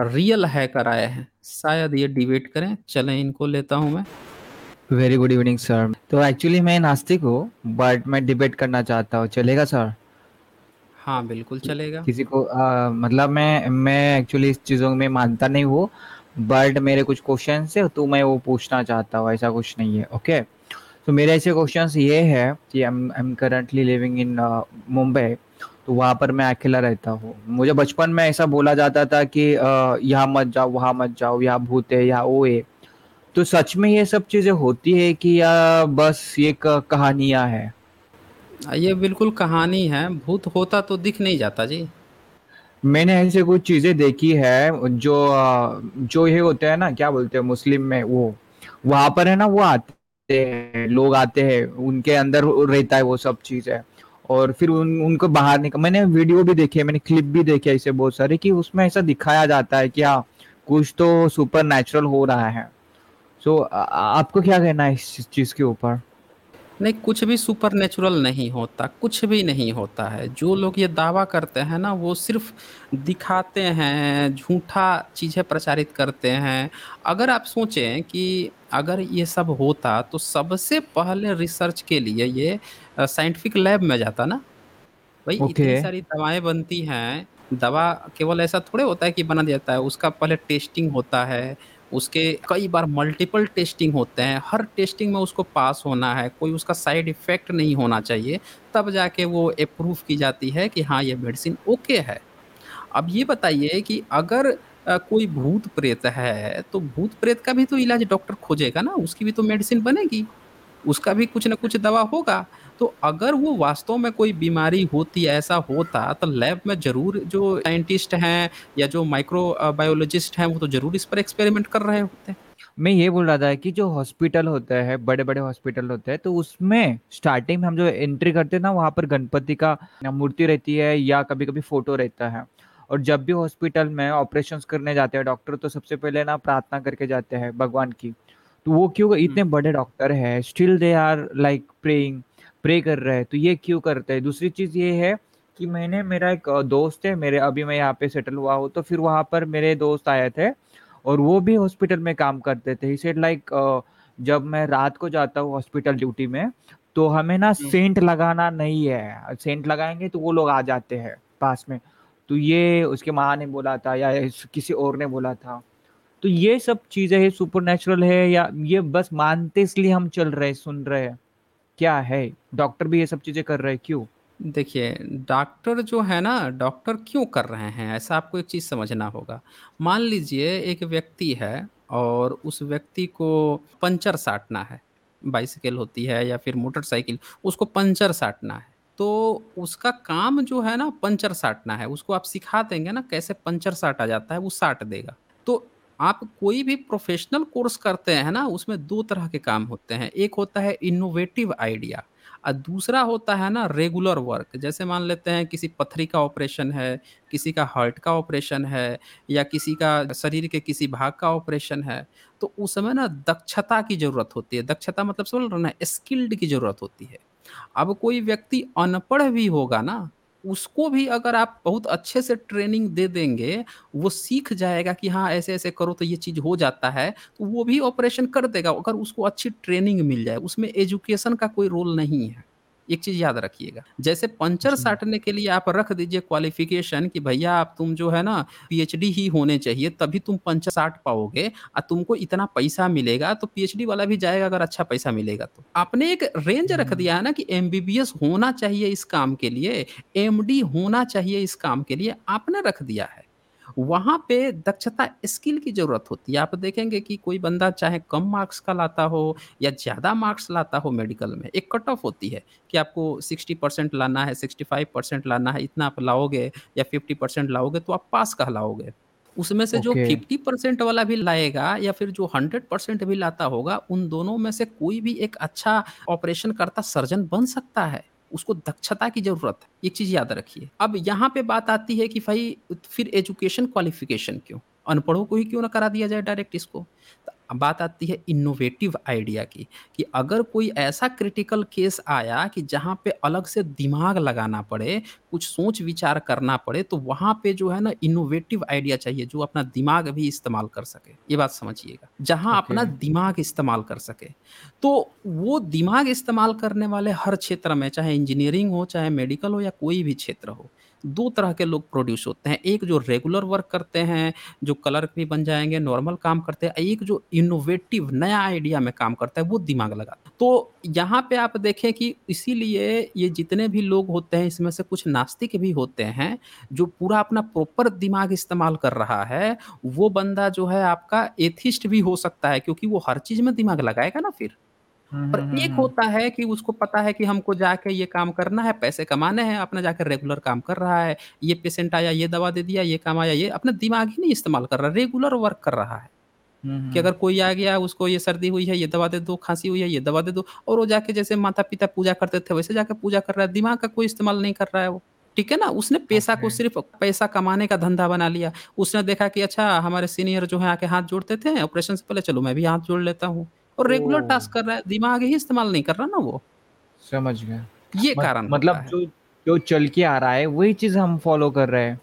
Real hacker आए हैं शायद ये डिबेट करें चलें इनको लेता हूं मैं वेरी गुड इवनिंग सर तो एक्चुअली मैं नास्तिक हूँ बट मैं डिबेट करना चाहता हूँ चलेगा सर हाँ बिल्कुल चलेगा किसी को आ, मतलब मैं मैं एक्चुअली इस चीज़ों में मानता नहीं हूँ बट मेरे कुछ क्वेश्चन है तो मैं वो पूछना चाहता हूँ ऐसा कुछ नहीं है ओके okay? तो मेरे ऐसे क्वेश्चन ये है कि I am currently living in Mumbai तो वहाँ पर मैं अकेला रहता हूँ मुझे बचपन में ऐसा बोला जाता था कि uh, यहाँ मत जाओ वहाँ मत जाओ यहाँ भूत है यहाँ वो है तो सच में ये सब चीज़ें होती है कि या बस ये कहानियाँ है हाँ, ये बिल्कुल कहानी है भूत होता तो दिख नहीं जाता जी मैंने ऐसे कुछ चीज़ें देखी है जो uh, जो ये होते हैं ना क्या बोलते हैं मुस्लिम में वो वहाँ पर है ना वो आते हैं लोग आते हैं उनके अंदर रहता है वो सब चीज़ है और फिर उन उनको बाहर निकल मैंने वीडियो भी देखी है मैंने क्लिप भी देखे है इसे बहुत सारे कि उसमें ऐसा दिखाया जाता है कि हाँ कुछ तो सुपर नेचुरल हो रहा है सो so, आपको क्या कहना है इस चीज़ के ऊपर नहीं, कुछ भी सुपर नेचुरल नहीं होता, कुछ भी नहीं होता है। जो लोग ये दावा करते हैं ना, वो सिर्फ़ दिखाते हैं, झूठा चीज़ें प्रचारित करते हैं। अगर आप सोचें कि अगर ये सब होता, तो सबसे पहले रिसर्च के लिए ये साइंटिफिक लैब में जाता ना। okay. इतनी सारी दवाएँ बनती हैं, दवा केवल ऐसा थोड़े होता है कि बना दिया जाता है, उसका पहले टेस्टिंग होता है, उसके कई बार मल्टीपल टेस्टिंग होते हैं हर टेस्टिंग में उसको पास होना है कोई उसका साइड इफ़ेक्ट नहीं होना चाहिए तब जाके वो अप्रूव की जाती है कि हाँ ये मेडिसिन ओके है अब ये बताइए कि अगर कोई भूत प्रेत है तो भूत प्रेत का भी तो इलाज डॉक्टर खोजेगा ना उसकी भी तो मेडिसिन बनेगी उसका भी कुछ ना कुछ दवा होगा तो अगर वो वास्तव में कोई बीमारी होती ऐसा होता तो लैब में ज़रूर जो साइंटिस्ट हैं या जो माइक्रो बायोलॉजिस्ट हैं वो तो ज़रूर इस पर एक्सपेरिमेंट कर रहे होते हैं मैं ये बोल रहा था कि जो हॉस्पिटल होता है बड़े बड़े हॉस्पिटल होते हैं तो उसमें स्टार्टिंग में हम जो एंट्री करते हैं ना वहाँ पर गणपति का मूर्ति रहती है या कभी कभी फोटो रहता है और जब भी हॉस्पिटल में ऑपरेशन करने जाते हैं डॉक्टर तो सबसे पहले ना प्रार्थना करके जाते हैं भगवान की तो वो क्यों इतने हम्म। बड़े डॉक्टर है still they are like praying pray कर रहे हैं तो ये क्यों करते हैं दूसरी चीज़ ये है कि मैंने मेरा एक दोस्त है मेरे अभी मैं यहाँ पे सेटल हुआ हूँ तो फिर वहाँ पर मेरे दोस्त आए थे और वो भी हॉस्पिटल में काम करते थे इसे लाइक जब मैं रात को जाता हूँ हॉस्पिटल ड्यूटी में तो हमें ना सेंट हम्म। लगाना नहीं है सेंट लगाएंगे तो वो लोग आ जाते हैं पास में तो ये उसके माँ ने बोला था या किसी और ने बोला था तो ये सब चीज़ें है सुपर है या ये बस मानते इसलिए हम चल रहे सुन रहे हैं क्या है डॉक्टर भी ये सब चीज़ें कर रहे क्यों देखिए डॉक्टर जो है ना डॉक्टर क्यों कर रहे हैं ऐसा आपको एक चीज़ समझना होगा मान लीजिए एक व्यक्ति है और उस व्यक्ति को पंचर साटना है बाइसिकल होती है या फिर मोटरसाइकिल उसको पंचर साटना है तो उसका काम जो है ना पंचर साटना है उसको आप सिखा देंगे ना कैसे पंचर साटा जाता है वो साट देगा तो आप कोई भी प्रोफेशनल कोर्स करते हैं ना उसमें दो तरह के काम होते हैं एक होता है इनोवेटिव आइडिया और दूसरा होता है ना रेगुलर वर्क जैसे मान लेते हैं किसी पथरी का ऑपरेशन है किसी का हार्ट का ऑपरेशन है या किसी का शरीर के किसी भाग का ऑपरेशन है तो उस समय ना दक्षता की जरूरत होती है दक्षता मतलब समझ रहे ना स्किल्ड की जरूरत होती है अब कोई व्यक्ति अनपढ़ भी होगा ना उसको भी अगर आप बहुत अच्छे से ट्रेनिंग दे देंगे वो सीख जाएगा कि हाँ ऐसे ऐसे करो तो ये चीज़ हो जाता है तो वो भी ऑपरेशन कर देगा अगर उसको अच्छी ट्रेनिंग मिल जाए उसमें एजुकेशन का कोई रोल नहीं है एक चीज याद रखिएगा जैसे पंचर साटने के लिए आप रख दीजिए क्वालिफिकेशन कि भैया आप तुम जो है ना पीएचडी ही होने चाहिए तभी तुम पंचर साट पाओगे और तुमको इतना पैसा मिलेगा तो पीएचडी वाला भी जाएगा अगर अच्छा पैसा मिलेगा तो आपने एक रेंज रख हम्म। दिया है ना कि एमबीबीएस होना चाहिए इस काम के लिए एमडी होना चाहिए इस काम के लिए आपने रख दिया है वहाँ पे दक्षता स्किल की ज़रूरत होती है आप देखेंगे कि कोई बंदा चाहे कम मार्क्स का लाता हो या ज़्यादा मार्क्स लाता हो मेडिकल में एक कट ऑफ होती है कि आपको सिक्सटी परसेंट लाना है सिक्सटी फाइव परसेंट लाना है इतना आप लाओगे या फिफ्टी परसेंट लाओगे तो आप पास कहलाओगे उसमें से okay. जो फिफ्टी परसेंट वाला भी लाएगा या फिर जो हंड्रेड परसेंट भी लाता होगा उन दोनों में से कोई भी एक अच्छा ऑपरेशन करता सर्जन बन सकता है उसको दक्षता की ज़रूरत है एक चीज़ याद रखिए अब यहाँ पे बात आती है कि भाई फिर एजुकेशन क्वालिफिकेशन क्यों अनपढ़ों को ही क्यों ना करा दिया जाए डायरेक्ट इसको तो अब बात आती है इनोवेटिव आइडिया की कि अगर कोई ऐसा क्रिटिकल केस आया कि जहाँ पे अलग से दिमाग लगाना पड़े, कुछ सोच-विचार करना पड़े, तो वहाँ पे जो है ना इनोवेटिव आइडिया चाहिए, जो अपना दिमाग भी इस्तेमाल कर सके। ये बात समझिएगा। जहाँ okay. अपना दिमाग इस्तेमाल कर सके। तो वो दिमाग इस्तेमाल करने वाले हर क्षेत्र में, चाहे इंजीनियरिंग हो, चाहे मेडिकल हो या कोई भी क्षेत्र हो। दो तरह के लोग प्रोड्यूस होते हैं। एक जो रेगुलर वर्क करते हैं, जो कलर भी बन जाएंगे नॉर्मल काम करते हैं। एक जो इनोवेटिव नया आइडिया में काम करता है, वो दिमाग लगाता है। तो यहाँ पे आप देखें कि इसीलिए ये जितने भी लोग होते हैं, इसमें से कुछ नास्तिक भी होते हैं, जो पूरा अपना प्रॉपर दिमाग इस्तेमाल कर रहा है, वो बंदा जो है आपका एथिस्ट भी हो सकता है क्योंकि वो हर चीज़ में दिमाग लगाएगा ना फिर। और हम्म, हम्म, एक हम्म, होता है कि उसको पता है कि हमको जाके ये काम करना है, पैसे कमाने हैं, अपना जाके रेगुलर काम कर रहा है, ये पेशेंट आया, ये दवा दे दिया, ये काम आया, ये अपना दिमाग ही नहीं इस्तेमाल कर रहा रेगुलर वर्क कर रहा है। कि अगर कोई आ गया, उसको ये सर्दी हुई है, ये दवा दे दो, खांसी हुई है, ये दवा दे दो और वो जाके जैसे माता-पिता पूजा करते थे, वैसे जाके पूजा कर रहा है, दिमाग का कोई इस्तेमाल नहीं कर रहा है वो। ठीक है ना? उसने पैसा को सिर्फ़ पैसा कमाने का धंधा बना लिया। उसने देखा कि अच्छा हमारे सीनियर जो है आके हाथ जोड़ते थे ऑपरेशन से पहले, चलो मैं भी हाथ जोड़ लेता हूँ। और रेगुलर टास्क कर रहा है दिमाग ही इस्तेमाल नहीं कर रहा ना वो समझ गया ये मत, कारण मतलब जो जो चल के आ रहा है वही चीज हम फॉलो कर रहे हैं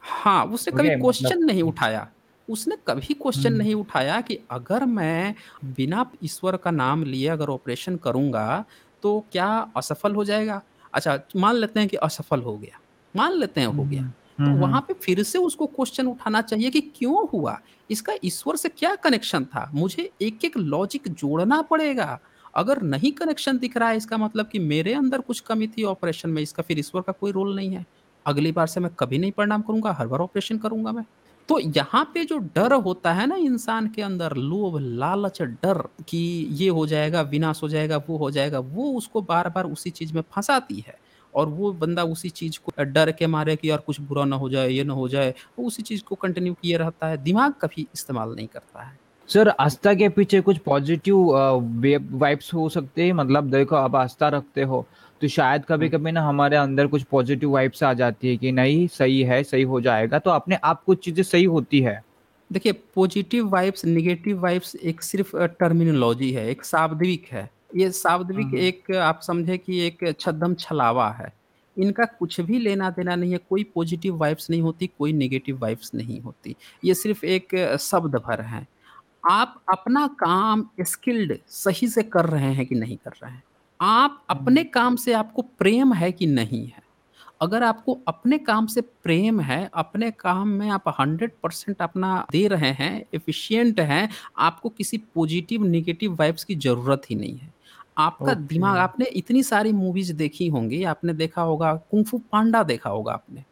हाँ उसने कभी क्वेश्चन मतलब... नहीं उठाया उसने कभी क्वेश्चन हम्म। नहीं उठाया कि अगर मैं बिना ईश्वर का नाम लिए अगर ऑपरेशन करूंगा तो क्या असफल हो जाएगा अच्छा मान लेते हैं कि असफल हो गया मान लेते हैं हो गया हम्म। तो हम्म, हम्म। वहां पे फिर से उसको क्वेश्चन उठाना चाहिए कि क्यों हुआ इसका ईश्वर से क्या कनेक्शन था मुझे एक एक लॉजिक जोड़ना पड़ेगा अगर नहीं कनेक्शन दिख रहा है इसका मतलब कि मेरे अंदर कुछ कमी थी ऑपरेशन में इसका फिर ईश्वर का कोई रोल नहीं है अगली बार से मैं कभी नहीं परिणाम करूंगा हर बार ऑपरेशन करूंगा मैं तो यहाँ पे जो डर होता है ना इंसान के अंदर लोभ लालच डर कि ये हो जाएगा विनाश हो जाएगा वो हो जाएगा वो उसको बार बार उसी चीज में फंसाती है और वो बंदा उसी चीज़ को डर के मारे कि यार कुछ बुरा ना हो जाए, ये ना हो जाए, वो उसी चीज़ को कंटिन्यू किए रहता है, दिमाग कभी इस्तेमाल नहीं करता है। सर आस्था के पीछे कुछ पॉजिटिव वाइब्स हो सकते हैं मतलब देखो आप आस्था रखते हो तो शायद कभी हाँ। कभी-कभी ना हमारे अंदर कुछ पॉजिटिव वाइब्स आ जाती है कि नहीं सही है, सही हो जाएगा तो अपने आप कुछ चीज़ें सही होती है। देखिए पॉजिटिव वाइब्स, नेगेटिव वाइब्स एक सिर्फ़ टर्मिनोलॉजी है, एक शाब्दिक है। ये शाब्दिक हम्म। एक आप समझे कि एक छदम छलावा है। इनका कुछ भी लेना-देना नहीं है, कोई पॉजिटिव वाइब्स नहीं होती, कोई नेगेटिव वाइब्स नहीं होती। ये सिर्फ़ एक शब्द भर है आप अपना काम स्किल्ड सही से कर रहे हैं कि नहीं कर रहे हैं? आप अपने हम्म। काम से आपको प्रेम है कि नहीं है? अगर आपको अपने काम से प्रेम है, अपने काम में आप हंड्रेड परसेंट अपना दे रहे हैं, एफ़िशिएंट हैं, आपको किसी पॉजिटिव, नेगेटिव वाइब्स की ज़रूरत ही नहीं है। आपका ओके दिमाग आपने इतनी सारी मूवीज देखी होंगी आपने देखा होगा कुंफू पांडा देखा होगा आपने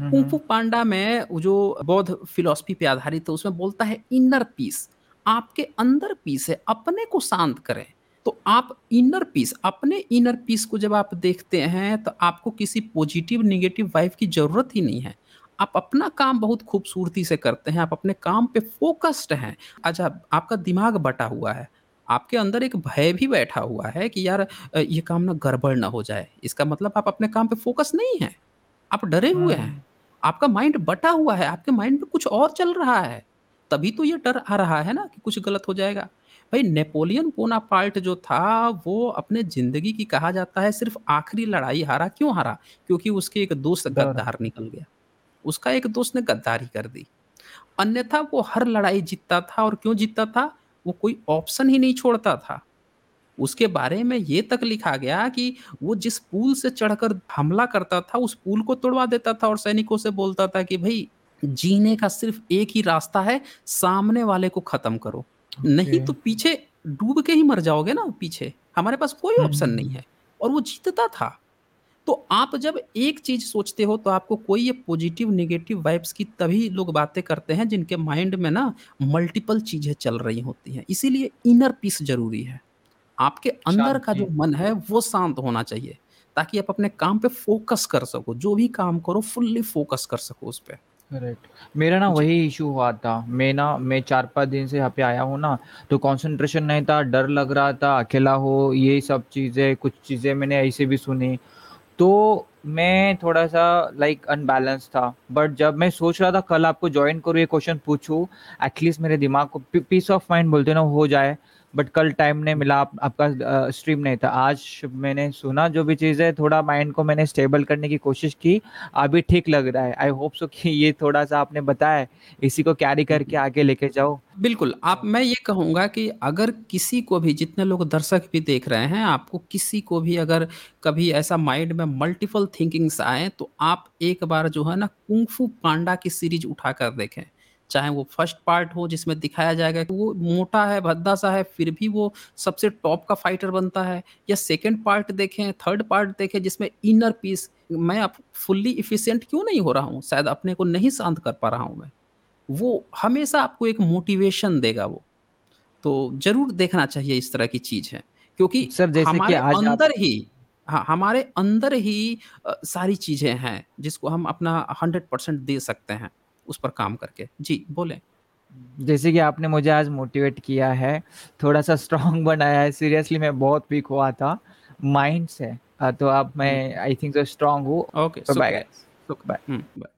कुंफू हम्म, पांडा हम्म। में जो बौद्ध फिलोसफी पे आधारित है उसमें बोलता है इनर पीस आपके अंदर पीस है अपने को शांत करें तो आप इनर पीस अपने इनर पीस को जब आप देखते हैं तो आपको किसी पॉजिटिव निगेटिव वाइफ की ज़रूरत ही नहीं है आप अपना काम बहुत खूबसूरती से करते हैं आप अपने काम पे फोकस्ड हैं अच्छा आपका दिमाग बटा हुआ है आपके अंदर एक भय भी बैठा हुआ है कि यार ये काम ना गड़बड़ ना हो जाए। इसका मतलब आप अपने काम पे फोकस नहीं है आप डरे हुए हैं। हाँ। आपका माइंड बटा हुआ है, आपके माइंड में कुछ और चल रहा है। तभी तो ये डर आ रहा है ना कि कुछ गलत हो जाएगा। भाई नेपोलियन पार्ट जो था वो अपने ज़िंदगी की कहा जाता है सिर्फ़ आखिरी लड़ाई हारा, क्यों हारा? क्योंकि उसके एक दोस्त गद्दार निकल गया। उसका एक दोस्त ने गद्दारी कर दी। अन्यथा वो हर लड़ाई जीतता था और क्यों जीतता था? वो कोई ऑप्शन ही नहीं छोड़ता था उसके बारे में ये तक लिखा गया कि वो जिस पुल से चढ़कर हमला करता था उस पुल को तोड़वा देता था और सैनिकों से बोलता था कि भाई जीने का सिर्फ एक ही रास्ता है सामने वाले को खत्म करो नहीं तो पीछे डूब के ही मर जाओगे ना पीछे हमारे पास कोई ऑप्शन हम्म, हम्म, नहीं हम्म। है और वो जीतता था तो आप जब एक चीज सोचते हो तो आपको कोई ये पॉजिटिव नेगेटिव वाइब्स की तभी लोग बातें करते हैं जिनके माइंड में ना मल्टीपल चीजें चल रही होती हैं इसीलिए इनर पीस जरूरी है आपके अंदर का जो मन है वो शांत होना चाहिए ताकि आप अपने काम पे फोकस कर सको जो भी काम करो फुल्ली फोकस कर सको उस पे करेक्ट मेरा ना वही इशू हुआ था मैं ना मैं चार पाँच दिन से यहाँ पे आया हूँ ना तो कंसंट्रेशन नहीं था डर लग रहा था अकेला हो ये सब चीज़ें कुछ चीज़ें मैंने ऐसे भी सुनी तो मैं थोड़ा सा लाइक अनबैलेंस था बट जब मैं सोच रहा था कल आपको ज्वाइन करूँ ये क्वेश्चन पूछूँ एटलीस्ट मेरे दिमाग को पीस ऑफ माइंड बोलते ना हो जाए बट कल टाइम नहीं मिला आप, आपका स्ट्रीम नहीं था आज मैंने सुना जो भी चीज़ है थोड़ा माइंड को मैंने स्टेबल करने की कोशिश की अभी ठीक लग रहा है आई होप सो कि ये थोड़ा सा आपने बताया इसी को कैरी करके आगे लेके जाओ बिल्कुल आप मैं ये कहूँगा कि अगर किसी को भी जितने लोग दर्शक भी देख रहे हैं आपको किसी को भी अगर कभी ऐसा माइंड में मल्टीपल थिंकिंग्स आए तो आप एक बार जो है ना कुंफू पांडा की सीरीज उठा कर देखें चाहे वो फर्स्ट पार्ट हो जिसमें दिखाया जाएगा कि वो मोटा है भद्दा सा है फिर भी वो सबसे टॉप का फाइटर बनता है या सेकेंड पार्ट देखें थर्ड पार्ट देखें जिसमें इनर पीस मैं आप फुल्ली इफिशियंट क्यों नहीं हो रहा हूँ शायद अपने को नहीं शांत कर पा रहा हूँ मैं वो हमेशा आपको एक मोटिवेशन देगा वो तो जरूर देखना चाहिए इस तरह की चीज है क्योंकि सर जैसे हमारे आज अंदर आप... ही हाँ हमारे अंदर ही सारी चीजें हैं जिसको हम अपना हंड्रेड परसेंट दे सकते हैं उस पर काम करके जी बोले जैसे कि आपने मुझे आज मोटिवेट किया है थोड़ा सा स्ट्रांग बनाया है सीरियसली मैं बहुत वीक हुआ था माइंड से तो अब मैं आई थिंक स्ट्रांग हूँ ओके बाय बाय